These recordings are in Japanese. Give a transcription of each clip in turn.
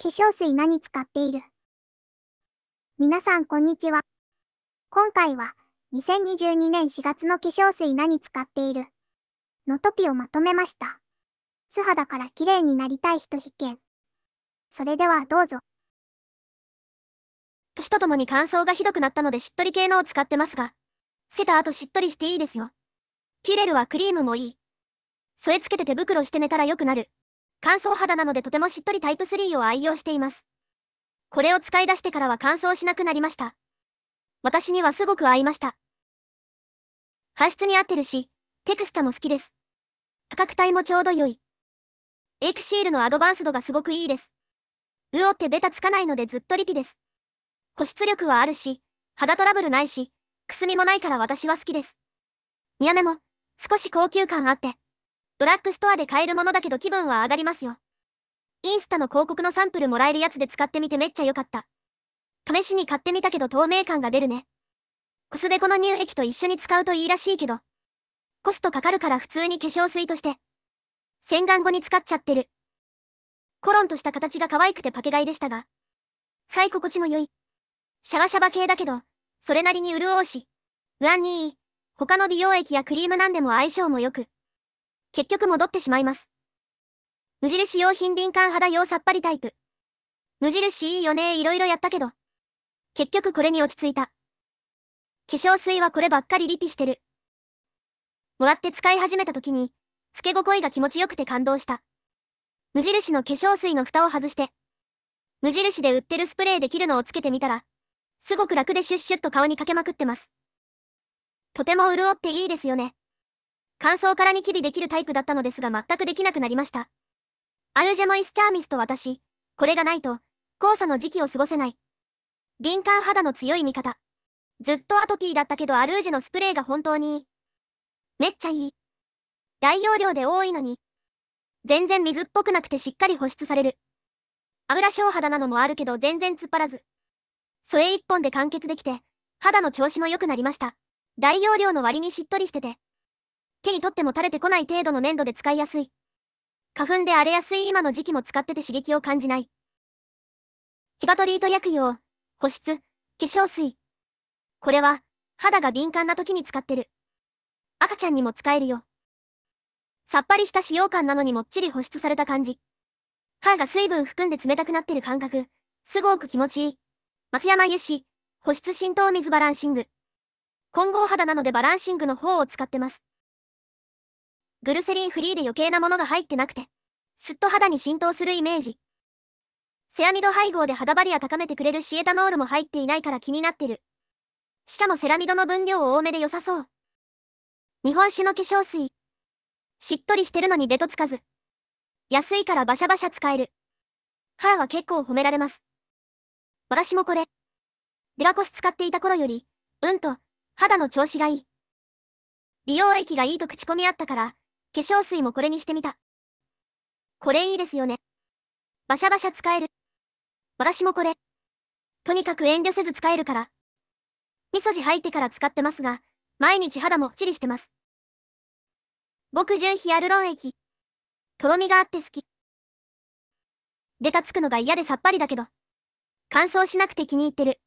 化粧水何使っている皆さんこんにちは。今回は2022年4月の化粧水何使っているのトピをまとめました。素肌から綺麗になりたい人必見。それではどうぞ。年とともに乾燥がひどくなったのでしっとり系のを使ってますが、つけた後しっとりしていいですよ。キュレルはクリームもいい。添え付けて手袋して寝たら良くなる。乾燥肌なのでとてもしっとりタイプ3を愛用しています。これを使い出してからは乾燥しなくなりました。私にはすごく合いました。搬出に合ってるし、テクスチャも好きです。価格帯もちょうど良い。エクシールのアドバンス度がすごくいいです。ウオってベタつかないのでずっとリピです。保湿力はあるし、肌トラブルないし、くすみもないから私は好きです。見やめも、少し高級感あって。ドラッグストアで買えるものだけど気分は上がりますよ。インスタの広告のサンプルもらえるやつで使ってみてめっちゃ良かった。試しに買ってみたけど透明感が出るね。コスデコの乳液と一緒に使うといいらしいけど。コストかかるから普通に化粧水として。洗顔後に使っちゃってる。コロンとした形が可愛くてパケ買いでしたが。使い心地も良い。シャバシャバ系だけど、それなりに潤うし。不安にー、い。他の美容液やクリームなんでも相性も良く。結局戻ってしまいます。無印用品敏感肌用さっぱりタイプ。無印いいよねいろいろやったけど。結局これに落ち着いた。化粧水はこればっかりリピしてる。もらって使い始めた時に、つけ心地が気持ちよくて感動した。無印の化粧水の蓋を外して、無印で売ってるスプレーできるのをつけてみたら、すごく楽でシュッシュッと顔にかけまくってます。とても潤っていいですよね。乾燥からニキビできるタイプだったのですが全くできなくなりました。アルジェマイスチャーミスと私、これがないと、黄砂の時期を過ごせない。敏感肌の強い味方。ずっとアトピーだったけどアルージェのスプレーが本当にいい。めっちゃいい。大容量で多いのに。全然水っぽくなくてしっかり保湿される。油小肌なのもあるけど全然突っ張らず。それ一本で完結できて、肌の調子も良くなりました。大容量の割にしっとりしてて。手に取っても垂れてこない程度の粘土で使いやすい。花粉で荒れやすい今の時期も使ってて刺激を感じない。ヒガトリート薬用、保湿、化粧水。これは、肌が敏感な時に使ってる。赤ちゃんにも使えるよ。さっぱりした使用感なのにもっちり保湿された感じ。歯が水分含んで冷たくなってる感覚、すごく気持ちいい。松山油脂、保湿浸透水バランシング。混合肌なのでバランシングの方を使ってます。グルセリンフリーで余計なものが入ってなくて、すっと肌に浸透するイメージ。セアミド配合で肌バリア高めてくれるシエタノールも入っていないから気になってる。しかもセラミドの分量多めで良さそう。日本酒の化粧水。しっとりしてるのにベトつかず。安いからバシャバシャ使える。母は結構褒められます。私もこれ。デラコス使っていた頃より、うんと、肌の調子がいい。美容液がいいと口コミあったから、化粧水もこれにしてみた。これいいですよね。バシャバシャ使える。私もこれ。とにかく遠慮せず使えるから。味噌汁入ってから使ってますが、毎日肌もチリしてます。極純ヒアルロン液。とろみがあって好き。デタつくのが嫌でさっぱりだけど。乾燥しなくて気に入ってる。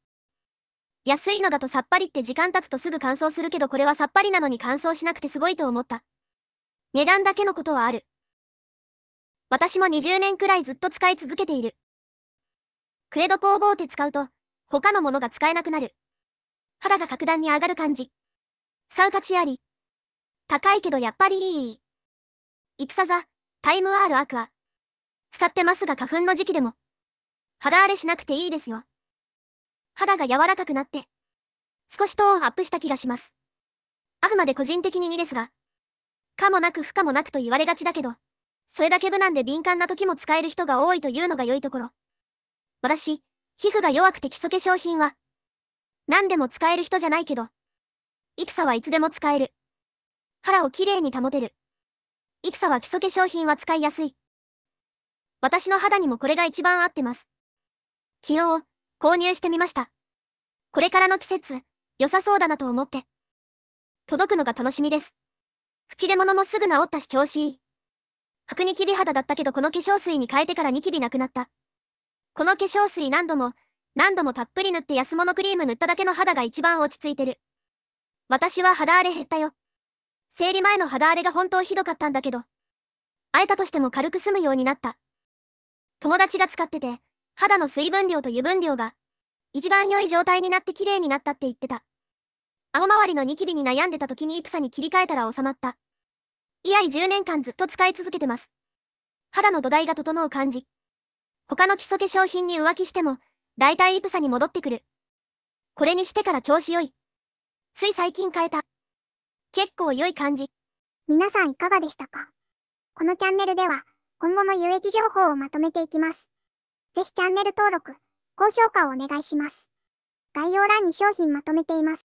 安いのだとさっぱりって時間経つとすぐ乾燥するけどこれはさっぱりなのに乾燥しなくてすごいと思った。値段だけのことはある。私も20年くらいずっと使い続けている。クレドポーボーテ使うと、他のものが使えなくなる。肌が格段に上がる感じ。サウカチアリ。高いけどやっぱりいい。イプサザ、タイムアールアクア。使ってますが花粉の時期でも。肌荒れしなくていいですよ。肌が柔らかくなって、少しトーンアップした気がします。あくまで個人的に2ですが。可もなく不可もなくと言われがちだけど、それだけ無難で敏感な時も使える人が多いというのが良いところ。私、皮膚が弱くて基礎化粧品は、何でも使える人じゃないけど、戦はいつでも使える。腹をきれいに保てる。戦は基礎化粧品は使いやすい。私の肌にもこれが一番合ってます。昨日、購入してみました。これからの季節、良さそうだなと思って。届くのが楽しみです。吹き出物もすぐ治ったし調子いい。白ニキビ肌だったけどこの化粧水に変えてからニキビなくなった。この化粧水何度も、何度もたっぷり塗って安物クリーム塗っただけの肌が一番落ち着いてる。私は肌荒れ減ったよ。生理前の肌荒れが本当ひどかったんだけど。会えたとしても軽く済むようになった。友達が使ってて、肌の水分量と油分量が、一番良い状態になって綺麗になったって言ってた。青周りのニキビに悩んでた時にイプサに切り替えたら収まった。以来10年間ずっと使い続けてます。肌の土台が整う感じ。他の基礎化粧品に浮気しても、大体イプサに戻ってくる。これにしてから調子良い。つい最近変えた。結構良い感じ。皆さんいかがでしたかこのチャンネルでは、今後も有益情報をまとめていきます。ぜひチャンネル登録、高評価をお願いします。概要欄に商品まとめています。